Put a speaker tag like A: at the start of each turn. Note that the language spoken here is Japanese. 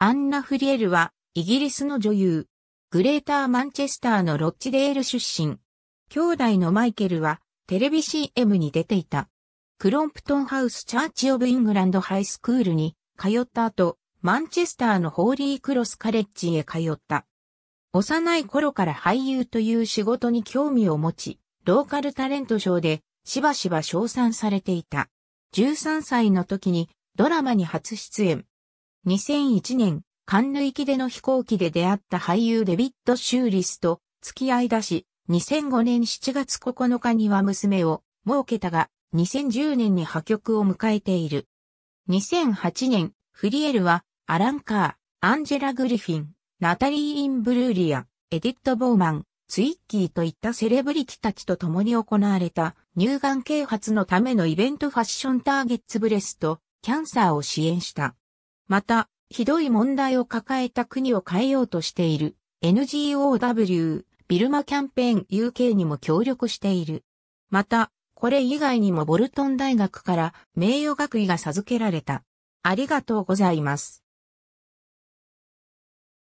A: アンナ・フリエルは、イギリスの女優。
B: グレーター・マンチェスターのロッチデール出身。兄弟のマイケルは、テレビ CM に出ていた。クロンプトンハウス・チャーチ・オブ・イングランド・ハイスクールに通った後、マンチェスターのホーリー・クロス・カレッジへ通った。幼い頃から俳優という仕事に興味を持ち、ローカルタレント賞でしばしば称賛されていた。13歳の時にドラマに初出演。2001年、カンヌ行きでの飛行機で出会った俳優デビッド・シューリスと付き合い出し、2005年7月9日には娘を設けたが、2010年に破局を迎えている。2008年、フリエルは、アラン・カー、アンジェラ・グリフィン、ナタリー・インブルーリア、エディット・ボーマン、ツイッキーといったセレブリティたちと共に行われた乳がん啓発のためのイベントファッションターゲッツブレスとキャンサーを支援した。また、ひどい問題を抱えた国を変えようとしている NGOW ビルマキャンペーン UK にも協力している。また、これ以外にもボルトン大学から名誉学位が授けられた。
A: ありがとうございます。